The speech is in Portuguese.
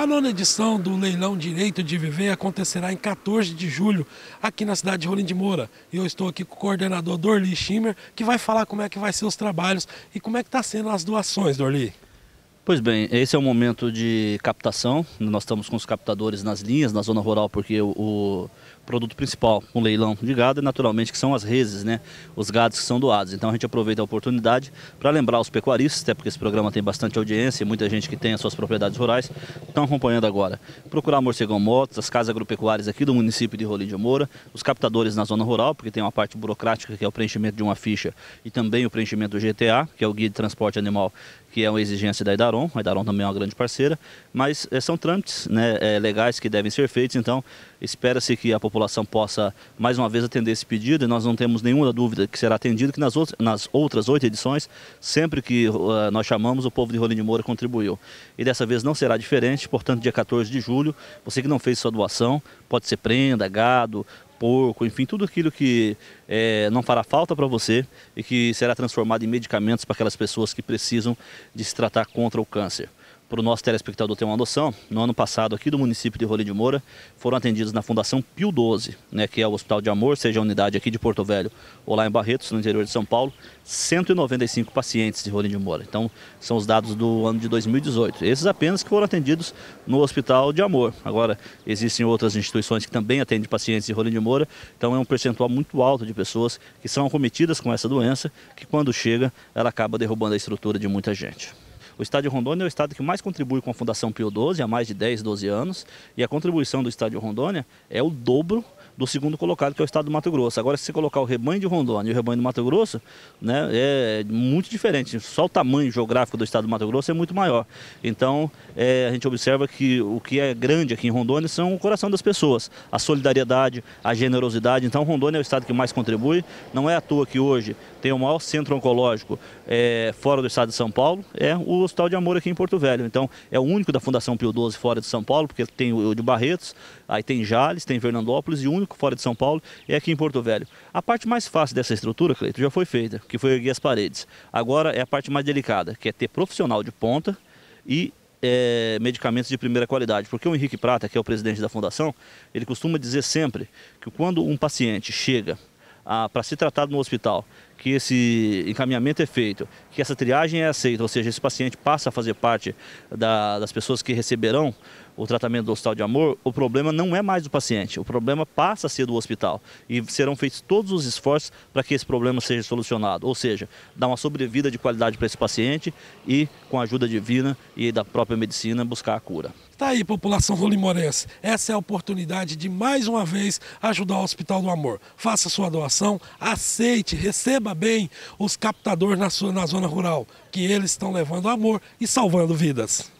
A nona edição do Leilão Direito de Viver acontecerá em 14 de julho, aqui na cidade de Rolim de Moura. E eu estou aqui com o coordenador Dorli Schimmer, que vai falar como é que vai ser os trabalhos e como é que está sendo as doações, Dorli. Pois bem, esse é o momento de captação. Nós estamos com os captadores nas linhas, na zona rural, porque o produto principal com leilão de gado, e naturalmente que são as reses, né? Os gados que são doados. Então a gente aproveita a oportunidade para lembrar os pecuaristas, até porque esse programa tem bastante audiência e muita gente que tem as suas propriedades rurais, estão acompanhando agora. Procurar Morcegão Motos, as casas agropecuárias aqui do município de Rolim de Moura, os captadores na zona rural, porque tem uma parte burocrática que é o preenchimento de uma ficha e também o preenchimento do GTA, que é o Guia de Transporte Animal que é uma exigência da Idaron, a Idaron também é uma grande parceira, mas é, são trâmites né, é, legais que devem ser feitos, então espera-se que a população população possa mais uma vez atender esse pedido e nós não temos nenhuma dúvida que será atendido, que nas outras, nas outras oito edições, sempre que uh, nós chamamos, o povo de Rolim de Moura contribuiu. E dessa vez não será diferente, portanto, dia 14 de julho, você que não fez sua doação, pode ser prenda, gado, porco, enfim, tudo aquilo que é, não fará falta para você e que será transformado em medicamentos para aquelas pessoas que precisam de se tratar contra o câncer para o nosso telespectador ter uma noção, no ano passado aqui do município de Rolim de Moura foram atendidos na Fundação Pio 12, né, que é o Hospital de Amor, seja a unidade aqui de Porto Velho ou lá em Barretos, no interior de São Paulo, 195 pacientes de Rolim de Moura. Então, são os dados do ano de 2018. Esses apenas que foram atendidos no Hospital de Amor. Agora, existem outras instituições que também atendem pacientes de Rolim de Moura, então é um percentual muito alto de pessoas que são acometidas com essa doença, que quando chega, ela acaba derrubando a estrutura de muita gente. O estado de Rondônia é o estado que mais contribui com a Fundação Pio XII há mais de 10, 12 anos, e a contribuição do estado de Rondônia é o dobro do segundo colocado, que é o estado do Mato Grosso. Agora, se você colocar o rebanho de Rondônia e o rebanho do Mato Grosso, né, é muito diferente. Só o tamanho geográfico do estado do Mato Grosso é muito maior. Então, é, a gente observa que o que é grande aqui em Rondônia são o coração das pessoas, a solidariedade, a generosidade. Então, Rondônia é o estado que mais contribui. Não é à toa que hoje tem o maior centro oncológico é, fora do estado de São Paulo, é o Hospital de Amor aqui em Porto Velho. Então, é o único da Fundação Pio 12 fora de São Paulo, porque tem o de Barretos, aí tem Jales, tem Fernandópolis e o único fora de São Paulo, é aqui em Porto Velho. A parte mais fácil dessa estrutura, Cleiton, já foi feita, que foi erguer as paredes. Agora é a parte mais delicada, que é ter profissional de ponta e é, medicamentos de primeira qualidade. Porque o Henrique Prata, que é o presidente da fundação, ele costuma dizer sempre que quando um paciente chega ah, para ser tratado no hospital que esse encaminhamento é feito, que essa triagem é aceita, ou seja, esse paciente passa a fazer parte da, das pessoas que receberão o tratamento do Hospital de Amor, o problema não é mais do paciente, o problema passa a ser do hospital e serão feitos todos os esforços para que esse problema seja solucionado, ou seja, dar uma sobrevida de qualidade para esse paciente e, com a ajuda divina e da própria medicina, buscar a cura. Está aí, população rolimorense, essa é a oportunidade de mais uma vez ajudar o Hospital do Amor. Faça sua doação, aceite, receba bem os captadores na, sua, na zona rural, que eles estão levando amor e salvando vidas.